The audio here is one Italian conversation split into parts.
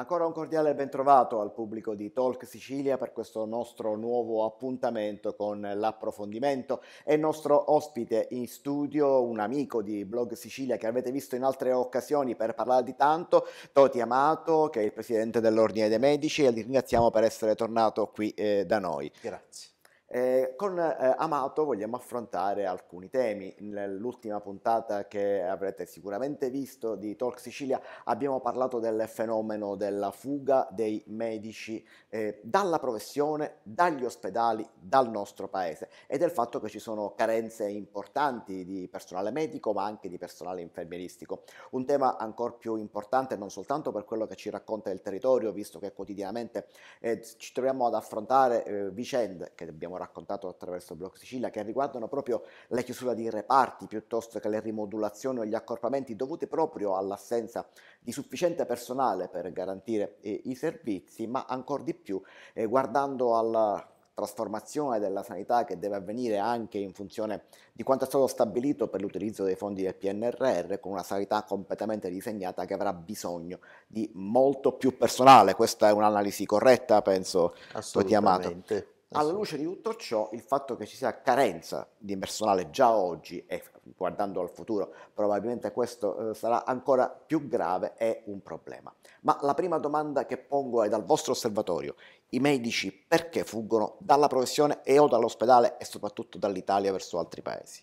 Ancora un cordiale bentrovato al pubblico di Talk Sicilia per questo nostro nuovo appuntamento con l'approfondimento. È nostro ospite in studio un amico di Blog Sicilia che avete visto in altre occasioni per parlare di tanto, Toti Amato, che è il presidente dell'Ordine dei Medici e li ringraziamo per essere tornato qui eh, da noi. Grazie. Eh, con eh, Amato vogliamo affrontare alcuni temi. Nell'ultima puntata che avrete sicuramente visto di Talk Sicilia abbiamo parlato del fenomeno della fuga dei medici eh, dalla professione, dagli ospedali, dal nostro paese e del fatto che ci sono carenze importanti di personale medico ma anche di personale infermieristico. Un tema ancora più importante non soltanto per quello che ci racconta il territorio, visto che quotidianamente eh, ci troviamo ad affrontare eh, vicende che dobbiamo raccontato attraverso Blog Sicilia, che riguardano proprio la chiusura di reparti piuttosto che le rimodulazioni o gli accorpamenti dovute proprio all'assenza di sufficiente personale per garantire eh, i servizi, ma ancora di più eh, guardando alla trasformazione della sanità che deve avvenire anche in funzione di quanto è stato stabilito per l'utilizzo dei fondi del PNRR, con una sanità completamente disegnata che avrà bisogno di molto più personale. Questa è un'analisi corretta, penso, Assolutamente. Alla luce di tutto ciò, il fatto che ci sia carenza di personale già oggi e guardando al futuro probabilmente questo eh, sarà ancora più grave è un problema. Ma la prima domanda che pongo è dal vostro osservatorio, i medici perché fuggono dalla professione e o dall'ospedale e soprattutto dall'Italia verso altri paesi?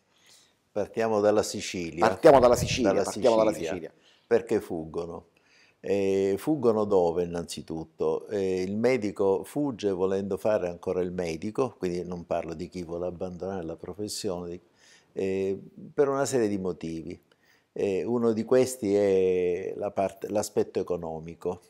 Partiamo dalla Sicilia. Partiamo dalla Sicilia, dalla partiamo Sicilia. dalla Sicilia. Perché fuggono? Eh, fuggono dove innanzitutto? Eh, il medico fugge volendo fare ancora il medico, quindi non parlo di chi vuole abbandonare la professione, eh, per una serie di motivi. Eh, uno di questi è l'aspetto economico,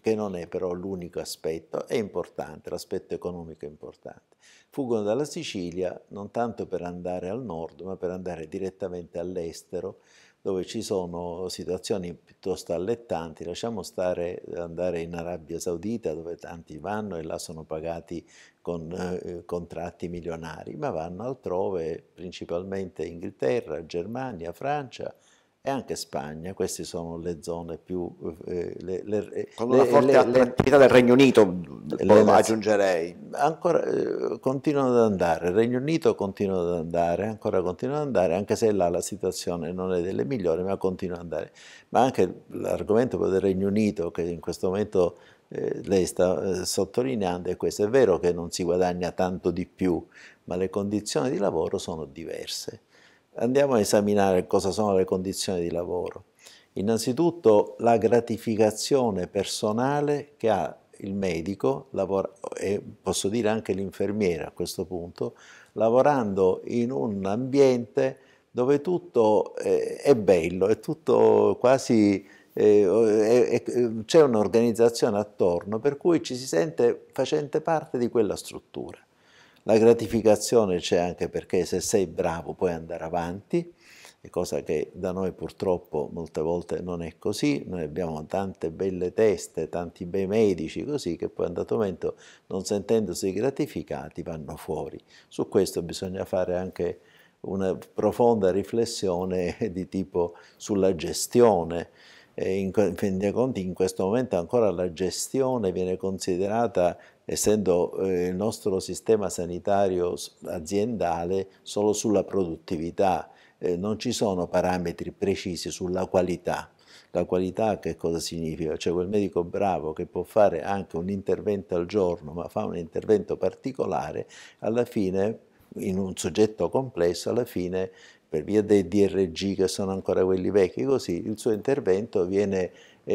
che non è però l'unico aspetto, è importante, l'aspetto economico è importante. Fuggono dalla Sicilia non tanto per andare al nord, ma per andare direttamente all'estero, dove ci sono situazioni piuttosto allettanti, lasciamo stare eh, andare in Arabia Saudita dove tanti vanno e là sono pagati con eh, contratti milionari, ma vanno altrove, principalmente Inghilterra, Germania, Francia, e anche Spagna, queste sono le zone più... Eh, eh le, le, eh, Con una forte le, attrattività del Regno Unito, le, aggiungerei. Ancora eh, continuano ad andare, il Regno Unito continua ad andare, ancora continua ad andare, anche se là la situazione non è delle migliori, ma continua ad andare. Ma anche l'argomento del Regno Unito, che in questo momento eh, lei sta eh, sottolineando, è questo. È vero che non si guadagna tanto di più, ma le condizioni di lavoro sono diverse andiamo a esaminare cosa sono le condizioni di lavoro. Innanzitutto la gratificazione personale che ha il medico e posso dire anche l'infermiera a questo punto, lavorando in un ambiente dove tutto eh, è bello, è tutto quasi eh, c'è un'organizzazione attorno per cui ci si sente facente parte di quella struttura. La gratificazione c'è anche perché se sei bravo puoi andare avanti, cosa che da noi purtroppo molte volte non è così, noi abbiamo tante belle teste, tanti bei medici così che poi a un dato momento non sentendosi gratificati vanno fuori. Su questo bisogna fare anche una profonda riflessione di tipo sulla gestione in, in fin dei conti in questo momento ancora la gestione viene considerata, essendo eh, il nostro sistema sanitario aziendale, solo sulla produttività, eh, non ci sono parametri precisi sulla qualità. La qualità che cosa significa? Cioè quel medico bravo che può fare anche un intervento al giorno, ma fa un intervento particolare, alla fine in un soggetto complesso, alla fine, per via dei DRG che sono ancora quelli vecchi, così il suo intervento viene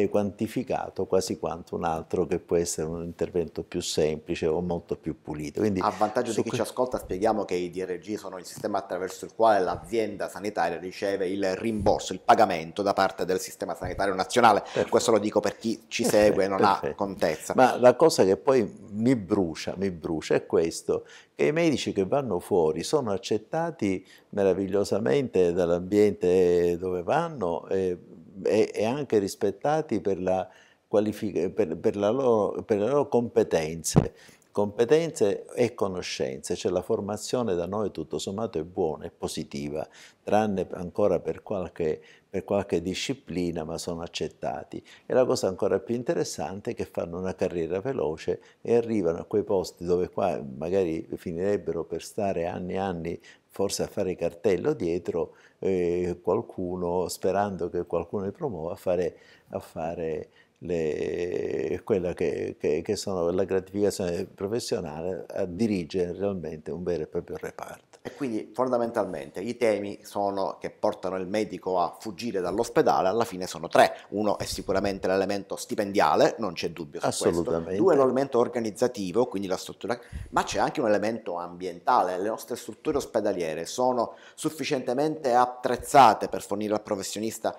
quantificato quasi quanto un altro che può essere un intervento più semplice o molto più pulito. Quindi, a vantaggio di chi ci ascolta spieghiamo che i DRG sono il sistema attraverso il quale l'azienda sanitaria riceve il rimborso, il pagamento da parte del sistema sanitario nazionale. Perfetto. Questo lo dico per chi ci segue e non perfetto. ha contezza. Ma la cosa che poi mi brucia, mi brucia è questo, che i medici che vanno fuori sono accettati meravigliosamente dall'ambiente dove vanno. Eh, e, e anche rispettati per la, per, per, la loro, per le loro competenze competenze e conoscenze, cioè la formazione da noi tutto sommato è buona, è positiva, tranne ancora per qualche, per qualche, disciplina, ma sono accettati. E la cosa ancora più interessante è che fanno una carriera veloce e arrivano a quei posti dove qua magari finirebbero per stare anni e anni forse a fare cartello dietro eh, qualcuno, sperando che qualcuno li promuova, a fare, a fare le, quella che, che, che, sono la gratificazione professionale a eh, dirigere realmente un vero e proprio reparto. E quindi fondamentalmente i temi sono, che portano il medico a fuggire dall'ospedale alla fine sono tre. Uno è sicuramente l'elemento stipendiale, non c'è dubbio su Assolutamente. Due è l'elemento organizzativo, quindi la struttura, ma c'è anche un elemento ambientale. Le nostre strutture ospedaliere sono sufficientemente attrezzate per fornire al professionista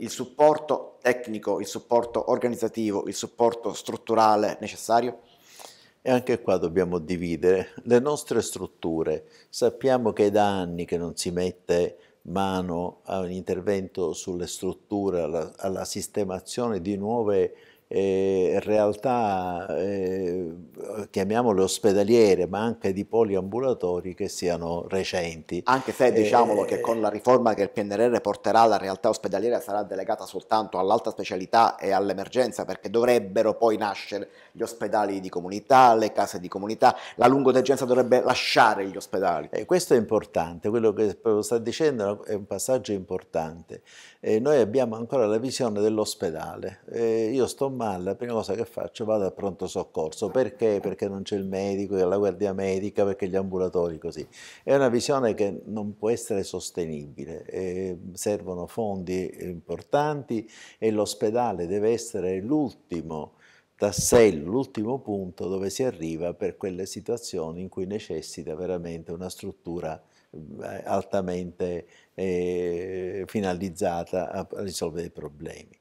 il supporto tecnico, il supporto organizzativo, il supporto strutturale necessario? E anche qua dobbiamo dividere le nostre strutture. Sappiamo che è da anni che non si mette mano a un intervento sulle strutture, alla, alla sistemazione di nuove strutture eh, realtà, eh, chiamiamole ospedaliere, ma anche di poliambulatori che siano recenti. Anche se diciamolo eh, che con la riforma che il PNRR porterà la realtà ospedaliera sarà delegata soltanto all'alta specialità e all'emergenza, perché dovrebbero poi nascere gli ospedali di comunità, le case di comunità, la lungodegenza dovrebbe lasciare gli ospedali. E eh, questo è importante, quello che sta dicendo è un passaggio importante. E eh, noi abbiamo ancora la visione dell'ospedale. Eh, io sto male, la prima cosa che faccio vado al pronto soccorso. Perché? Perché non c'è il medico, la guardia medica, perché gli ambulatori così. È una visione che non può essere sostenibile. E servono fondi importanti e l'ospedale deve essere l'ultimo tassello, l'ultimo punto dove si arriva per quelle situazioni in cui necessita veramente una struttura mm, eh, altamente eh, finalizzata a risolvere i problemi.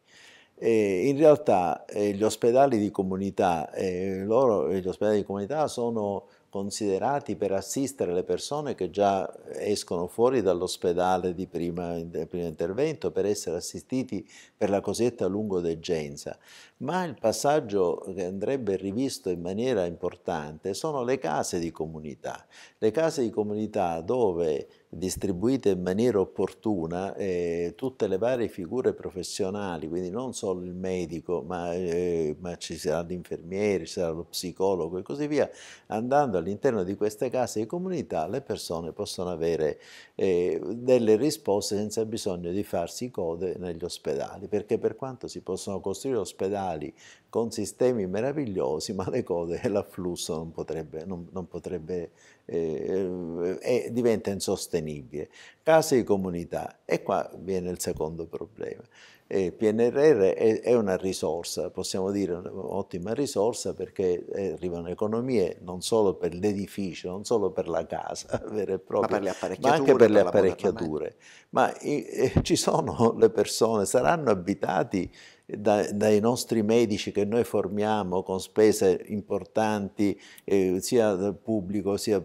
Eh, in realtà eh, gli, ospedali di comunità, eh, loro, gli ospedali di comunità sono considerati per assistere le persone che già escono fuori dall'ospedale di prima, primo intervento per essere assistiti per la cosiddetta lungodeggenza. Ma il passaggio che andrebbe rivisto in maniera importante sono le case di comunità. Le case di comunità dove distribuite in maniera opportuna eh, tutte le varie figure professionali, quindi non solo il medico, ma, eh, ma ci sarà infermieri, ci sarà lo psicologo e così via, andando quando all'interno di queste case di comunità le persone possono avere eh, delle risposte senza bisogno di farsi code negli ospedali, perché per quanto si possono costruire ospedali con sistemi meravigliosi, ma le code e l'afflusso non potrebbe, non, non potrebbe eh, eh, diventa insostenibile. Case di comunità, e qua viene il secondo problema. E PNRR è, è, una risorsa, possiamo dire un'ottima risorsa perché eh, arrivano economie non solo per l'edificio, non solo per la casa vera e propria, ma, ma anche per, per le apparecchiature. Ma eh, ci sono le persone, saranno abitati da, dai nostri medici che noi formiamo con spese importanti eh, sia pubblico sia,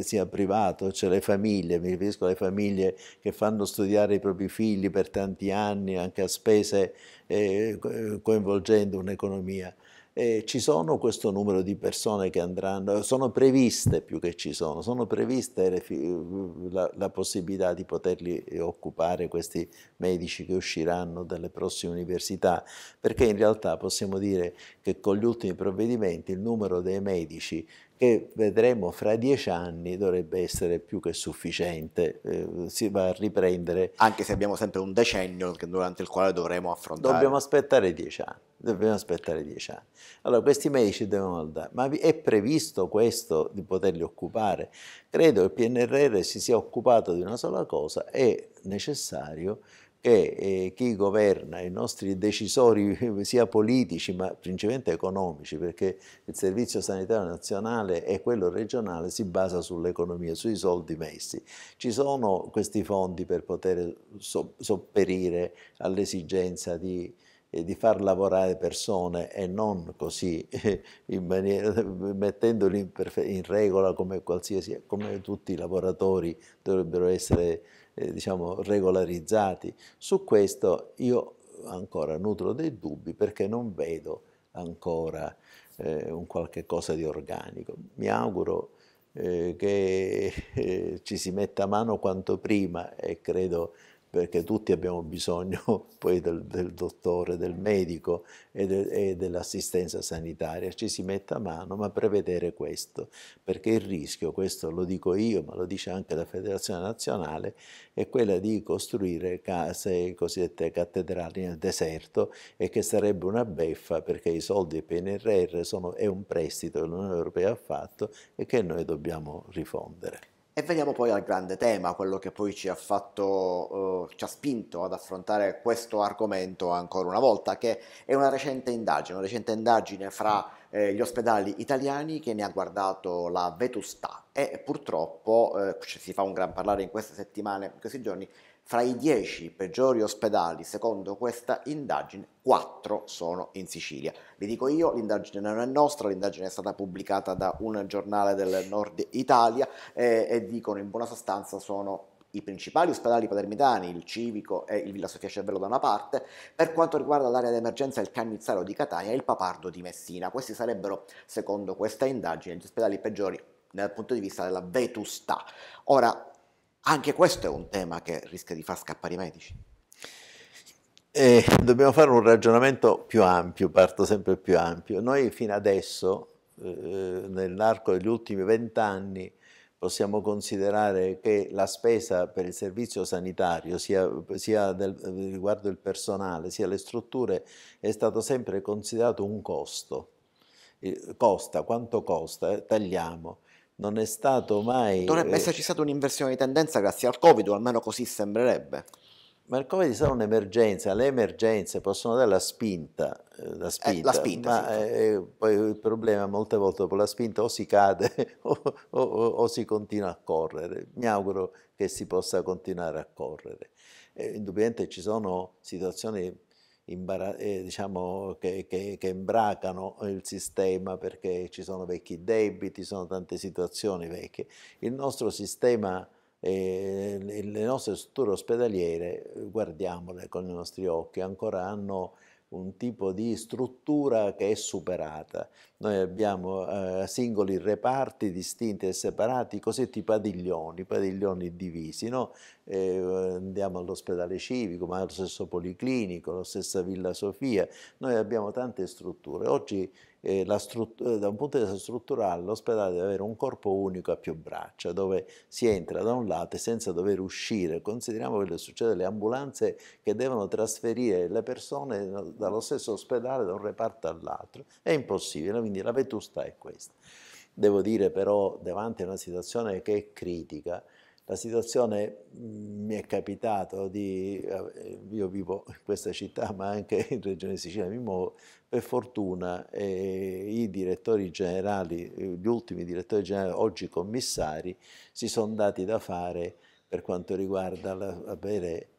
sia, privato, cioè le famiglie, mi riferisco alle famiglie che fanno studiare i propri figli per tanti anni anche a spese eh, coinvolgendo un'economia eh, ci sono questo numero di persone che andranno, sono previste più che ci sono, sono previste le, la, la, possibilità di poterli occupare questi medici che usciranno dalle prossime università, perché in realtà possiamo dire che con gli ultimi provvedimenti il numero dei medici che vedremo fra dieci anni dovrebbe essere più che sufficiente, eh, si va a riprendere. Anche se abbiamo sempre un decennio durante il quale dovremo affrontare. Dobbiamo aspettare dieci anni, dobbiamo aspettare dieci anni. Allora questi medici devono andare, ma è previsto questo di poterli occupare? Credo che il PNRR si sia occupato di una sola cosa, è necessario che eh, chi governa, i nostri decisori eh, sia politici ma principalmente economici, perché il Servizio Sanitario Nazionale e quello regionale si basa sull'economia, sui soldi messi. Ci sono questi fondi per poter so sopperire all'esigenza di, eh, di far lavorare persone e non così, eh, in maniera, mettendoli in, regola come, come tutti i lavoratori dovrebbero essere eh, diciamo, regolarizzati. Su questo io ancora nutro dei dubbi perché non vedo ancora eh, un qualche cosa di organico. Mi auguro eh, che eh, ci si metta a mano quanto prima e credo perché tutti abbiamo bisogno poi del, del dottore, del medico e, de, e dell'assistenza sanitaria, ci si metta a mano, ma prevedere questo, perché il rischio, questo lo dico io, ma lo dice anche la Federazione Nazionale, è quella di costruire case cosiddette cattedrali nel deserto e che sarebbe una beffa perché i soldi PNRR sono, è un prestito che l'Unione Europea ha fatto e che noi dobbiamo rifondere. E veniamo poi al grande tema, quello che poi ci ha fatto, eh, ci ha spinto ad affrontare questo argomento ancora una volta, che è una recente indagine, una recente indagine fra eh, gli ospedali italiani che ne ha guardato la vetustà e purtroppo eh, si fa un gran parlare in queste settimane, in questi giorni, fra i 10 peggiori ospedali, secondo questa indagine, 4 sono in Sicilia. Vi dico io, l'indagine non è nostra, l'indagine è stata pubblicata da un giornale del nord Italia eh, e dicono in buona sostanza sono i principali ospedali palermitani, il Civico e il Villa Sofia Cervello da una parte, per quanto riguarda l'area d'emergenza il Cannizzaro di Catania e il Papardo di Messina. Questi sarebbero, secondo questa indagine, gli ospedali peggiori dal punto di vista della vetustà. Ora, anche questo è un tema che rischia di far scappare i medici. Eh, dobbiamo fare un ragionamento più ampio, parto sempre più ampio. Noi fino adesso, eh, nell'arco degli ultimi vent'anni, possiamo considerare che la spesa per il servizio sanitario, sia, sia del, riguardo il personale, sia le strutture, è stato sempre considerato un costo. Eh, costa, quanto costa? Eh, tagliamo non è stato mai... Dovrebbe eh, esserci stata un'inversione di tendenza grazie al Covid, o almeno così sembrerebbe. Ma il Covid sarà un'emergenza, le emergenze possono dare la spinta, eh, la spinta, eh, la spinta ma sì. Eh, poi il problema molte volte dopo la spinta o si cade o, o, o, si continua a correre. Mi auguro che si possa continuare a correre. indubbiamente ci sono situazioni eh, diciamo, che, che, che, imbracano il sistema perché ci sono vecchi debiti, ci sono tante situazioni vecchie. Il nostro sistema, eh, le nostre strutture ospedaliere, eh, guardiamole con i nostri occhi, ancora hanno un tipo di struttura che è superata. Noi abbiamo eh, singoli reparti distinti e separati, cosiddetti padiglioni, padiglioni divisi. No? Eh, andiamo all'ospedale civico, ma allo stesso policlinico, alla stessa Villa Sofia. Noi abbiamo tante strutture. Oggi eh, da un punto di vista strutturale l'ospedale deve avere un corpo unico a più braccia, dove si entra da un lato senza dover uscire. Consideriamo quello che succede alle ambulanze che devono trasferire le persone dallo stesso ospedale da un reparto all'altro. È impossibile, quindi la vetusta è questa. Devo dire però, davanti a una situazione che è critica, la situazione mm, mi è capitato di, eh, io vivo in questa città ma anche in Regione Sicilia mi muovo, per fortuna eh, i direttori generali, gli ultimi direttori generali, oggi commissari, si sono dati da fare per quanto riguarda la, avere,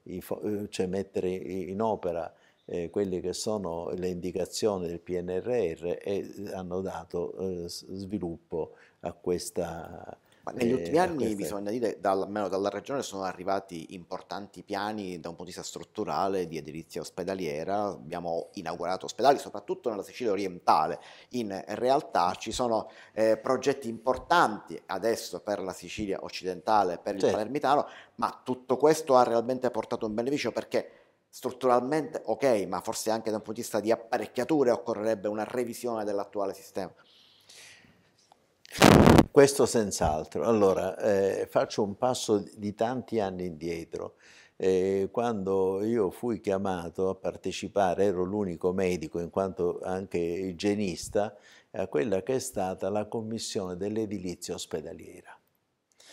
cioè mettere in opera eh, quelle che sono le indicazioni del PNRR e hanno dato eh, sviluppo a questa ma negli eh, ultimi eh, anni queste... bisogna dire, dal, almeno dalla regione, sono arrivati importanti piani da un punto di vista strutturale di edilizia ospedaliera, abbiamo inaugurato ospedali soprattutto nella Sicilia orientale, in realtà ci sono eh, progetti importanti adesso per la Sicilia occidentale, per il certo. palermitano, ma tutto questo ha realmente portato un beneficio perché strutturalmente ok, ma forse anche da un punto di vista di apparecchiature occorrerebbe una revisione dell'attuale sistema. Questo senz'altro. Allora, eh, faccio un passo di tanti anni indietro. Eh, quando io fui chiamato a partecipare, ero l'unico medico in quanto anche igienista, a quella che è stata la commissione dell'edilizia ospedaliera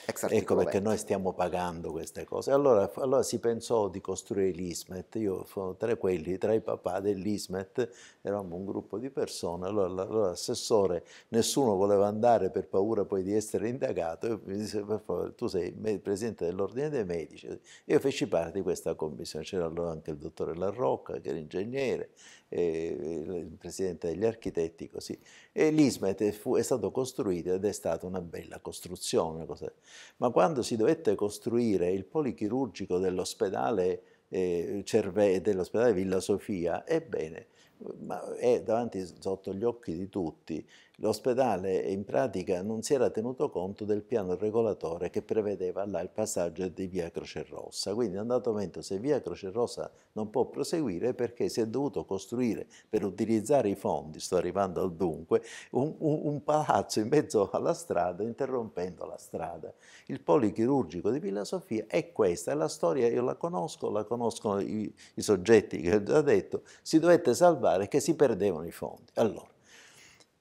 ecco perché 20. noi stiamo pagando queste cose. Allora, allora si pensò di costruire l'ISMET, io tra quelli, tra i papà dell'ISMET, eravamo un gruppo di persone, allora, allora l'assessore, nessuno voleva andare per paura poi di essere indagato, e mi disse per favore tu sei il presidente dell'ordine dei medici, io feci parte di questa commissione, c'era allora anche il dottore Larrocca che era ingegnere, il presidente degli architetti così, e l'ISMET fu, è stato costruito ed è stata una bella costruzione, cosa ma quando si dovette costruire il polichirurgico dell'ospedale eh, dell'ospedale Villa Sofia, ebbene, ma è davanti sotto gli occhi di tutti L'ospedale in pratica non si era tenuto conto del piano regolatore che prevedeva là il passaggio di via Croce Rossa, quindi è andato momento se via Croce Rossa non può proseguire perché si è dovuto costruire per utilizzare i fondi, sto arrivando al dunque, un, un, un palazzo in mezzo alla strada interrompendo la strada. Il polichirurgico di Villa Sofia è questa, è la storia, io la conosco, la conoscono i, i soggetti che ho già detto, si dovette salvare che si perdevano i fondi. Allora,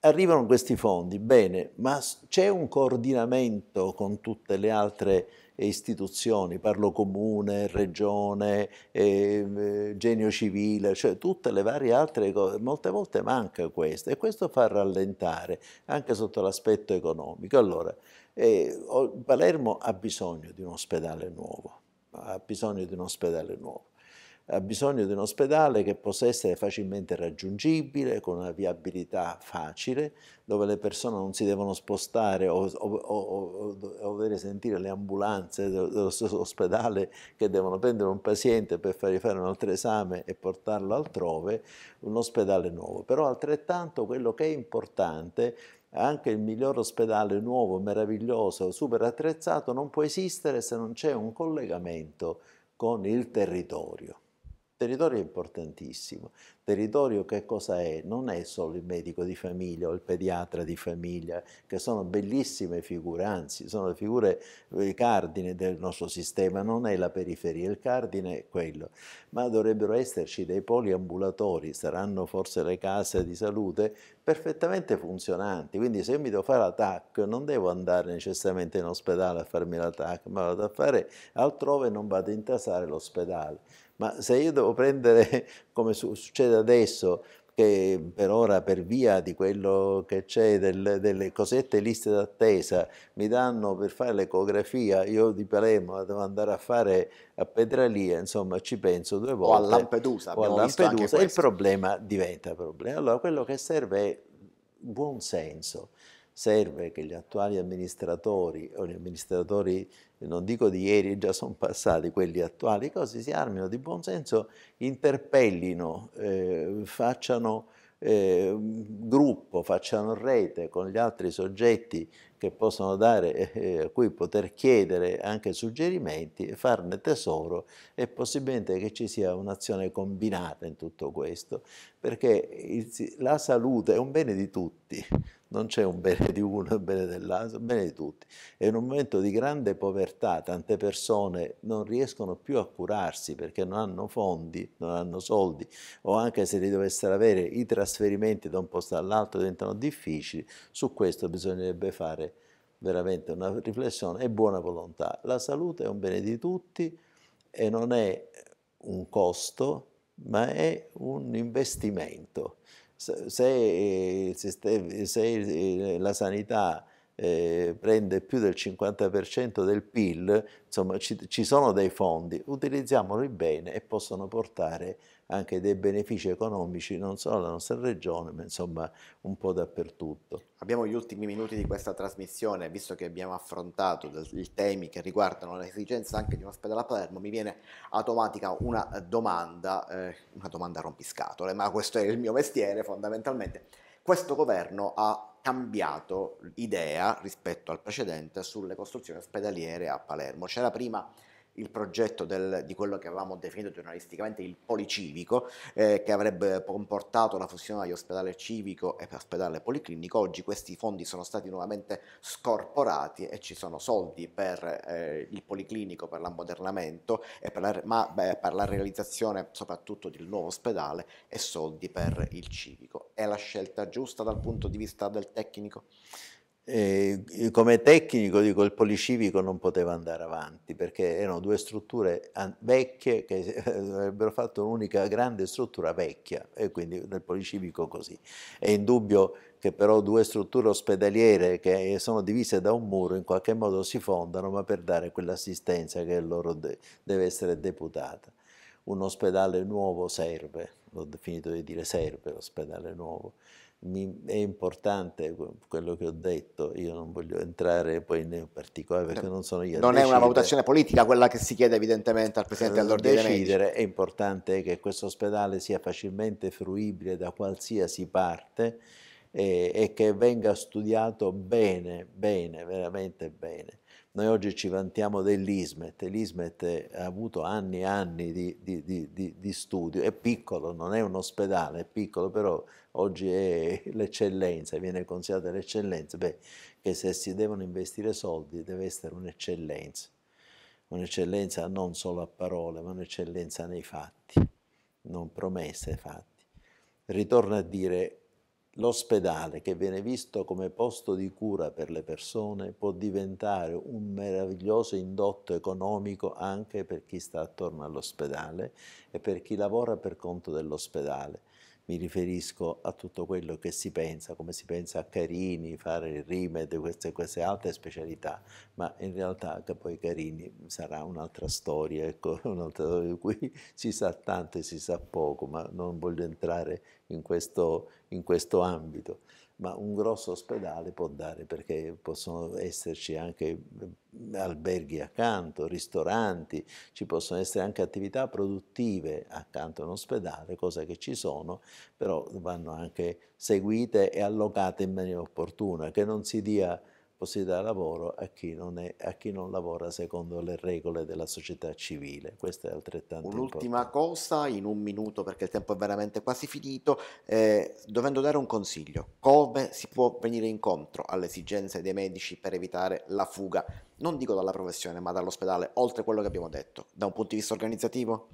arrivano questi fondi, bene, ma c'è un coordinamento con tutte le altre istituzioni, parlo comune, regione, ehm, eh, genio civile, cioè tutte le varie altre cose, molte volte manca questo e questo fa rallentare anche sotto l'aspetto economico. Allora, eh, Palermo ha bisogno di un ospedale nuovo, ha bisogno di un ospedale nuovo ha bisogno di un ospedale che possa essere facilmente raggiungibile, con una viabilità facile, dove le persone non si devono spostare o, o, o, o dovere sentire le ambulanze dello stesso ospedale che devono prendere un paziente per fargli fare un altro esame e portarlo altrove, un ospedale nuovo. Però altrettanto quello che è importante anche il miglior ospedale nuovo, meraviglioso, super attrezzato non può esistere se non c'è un collegamento con il territorio territorio è importantissimo. Territorio che cosa è? Non è solo il medico di famiglia o il pediatra di famiglia, che sono bellissime figure, anzi sono le figure eh, cardine del nostro sistema, non è la periferia, il cardine è quello. Ma dovrebbero esserci dei poli ambulatori, saranno forse le case di salute, perfettamente funzionanti. Quindi se io mi devo fare la TAC non devo andare necessariamente in ospedale a farmi la TAC, ma vado a fare altrove e non vado a intasare l'ospedale ma se io devo prendere, come succede adesso, che per ora per via di quello che c'è del, delle cosette liste d'attesa mi danno per fare l'ecografia, io di Palermo devo andare a fare a Pedralia, insomma ci penso due volte. O a Lampedusa, o a Lampedusa e il problema diventa problema. Allora quello che serve è buon senso serve che gli attuali amministratori, o gli amministratori non dico di ieri, già sono passati quelli attuali, così si armino di buon senso, interpellino, eh, facciano eh, gruppo, facciano rete con gli altri soggetti che possono dare, eh, a cui poter chiedere anche suggerimenti, farne tesoro e possibilmente che ci sia un'azione combinata in tutto questo, perché il, la salute è un bene di tutti, non c'è un bene di uno un bene dell'altro, un bene di tutti. E in un momento di grande povertà tante persone non riescono più a curarsi perché non hanno fondi, non hanno soldi o anche se li dovessero avere i trasferimenti da un posto all'altro diventano difficili, su questo bisognerebbe fare veramente una riflessione e buona volontà. La salute è un bene di tutti e non è un costo, ma è un investimento. Se, se, eh, se eh, la sanità eh, prende più del 50% del PIL, insomma ci, ci sono dei fondi, utilizziamoli bene e possono portare anche dei benefici economici non solo alla nostra regione, ma insomma un po' dappertutto. Abbiamo gli ultimi minuti di questa trasmissione, visto che abbiamo affrontato i temi che riguardano l'esigenza anche di un ospedale a Palermo, mi viene automatica una domanda, eh, una domanda rompiscatole, ma questo è il mio mestiere fondamentalmente. Questo governo ha cambiato idea rispetto al precedente sulle costruzioni ospedaliere a Palermo. C'era prima il progetto del, di quello che avevamo definito giornalisticamente il policivico, eh, che avrebbe comportato la fusione di ospedale civico e ospedale policlinico. Oggi questi fondi sono stati nuovamente scorporati e ci sono soldi per eh, il policlinico, per l'ammodernamento, per la, ma beh, per la realizzazione soprattutto del nuovo ospedale e soldi per il civico. È la scelta giusta dal punto di vista del tecnico? eh, come tecnico dico, il policivico non poteva andare avanti perché erano due strutture vecchie che avrebbero fatto un'unica grande struttura vecchia e quindi nel policivico così. È indubbio che però due strutture ospedaliere che sono divise da un muro in qualche modo si fondano ma per dare quell'assistenza che loro de deve essere deputata. Un ospedale nuovo serve, ho finito di dire serve l'ospedale nuovo, mi, è importante quello che ho detto, io non voglio entrare poi nel particolare perché non sono io. Non decidere. è una valutazione politica quella che si chiede evidentemente al Presidente dell'Ordine eh, decidere, Medici. È importante che questo ospedale sia facilmente fruibile da qualsiasi parte e, eh, e che venga studiato bene, bene, veramente bene. Noi oggi ci vantiamo dell'ISMET, l'ISMET ha avuto anni e anni di, di, di, di, studio, è piccolo, non è un ospedale, è piccolo, però oggi è l'eccellenza, viene considerata l'eccellenza, beh, che se si devono investire soldi deve essere un'eccellenza, un'eccellenza non solo a parole, ma un'eccellenza nei fatti, non promesse, fatti. Ritorno a dire, L'ospedale, che viene visto come posto di cura per le persone, può diventare un meraviglioso indotto economico anche per chi sta attorno all'ospedale e per chi lavora per conto dell'ospedale mi riferisco a tutto quello che si pensa, come si pensa a Carini, fare il rimed, queste, queste altre specialità, ma in realtà che poi Carini sarà un'altra storia, ecco, un'altra storia di cui si sa tanto e si sa poco, ma non voglio entrare in questo, in questo ambito ma un grosso ospedale può dare perché possono esserci anche alberghi accanto, ristoranti, ci possono essere anche attività produttive accanto a un ospedale, cose che ci sono, però vanno anche seguite e allocate in maniera opportuna, che non si dia si dà lavoro a chi, è, a chi, non lavora secondo le regole della società civile. Questo è altrettanto Un'ultima cosa, in un minuto perché il tempo è veramente quasi finito, eh, dovendo dare un consiglio, come si può venire incontro alle esigenze dei medici per evitare la fuga, non dico dalla professione ma dall'ospedale, oltre quello che abbiamo detto, da un punto di vista organizzativo?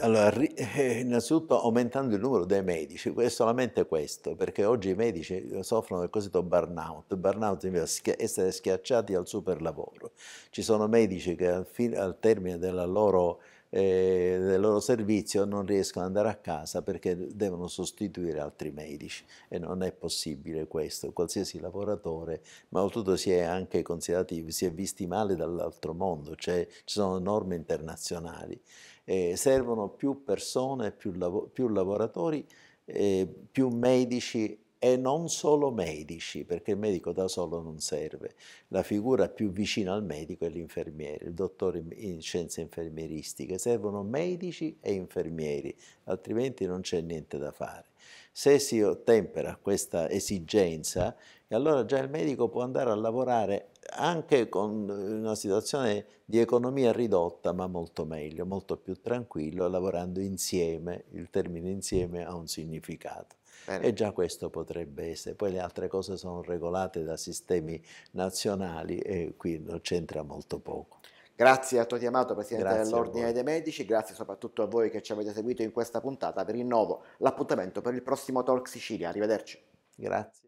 Allora, eh, innanzitutto aumentando il numero dei medici, è solamente questo, perché oggi i medici eh, soffrono del cosiddetto burnout. Burnout significa essere schiacciati al superlavoro. Ci sono medici che al, al termine loro, eh, del loro servizio non riescono ad andare a casa perché devono sostituire altri medici e non è possibile questo. Qualsiasi lavoratore, ma oltretutto si è anche considerati, si è visti male dall'altro mondo, cioè ci sono norme internazionali eh, servono più persone, più, lav più lavoratori, eh, più medici e non solo medici, perché il medico da solo non serve. La figura più vicina al medico è l'infermiere, il dottore in scienze infermieristiche. Servono medici e infermieri, altrimenti non c'è niente da fare. Se si ottempera questa esigenza, allora già il medico può andare a lavorare anche con eh, una situazione di economia ridotta, ma molto meglio, molto più tranquillo, lavorando insieme, il termine insieme ha un significato. Bene. E già questo potrebbe essere. Poi le altre cose sono regolate da sistemi nazionali e qui non c'entra molto poco. Grazie a Toti Amato, Presidente grazie dell'Ordine dei Medici, grazie soprattutto a voi che ci avete seguito in questa puntata. Vi rinnovo l'appuntamento per il prossimo Talk Sicilia. Arrivederci. Grazie.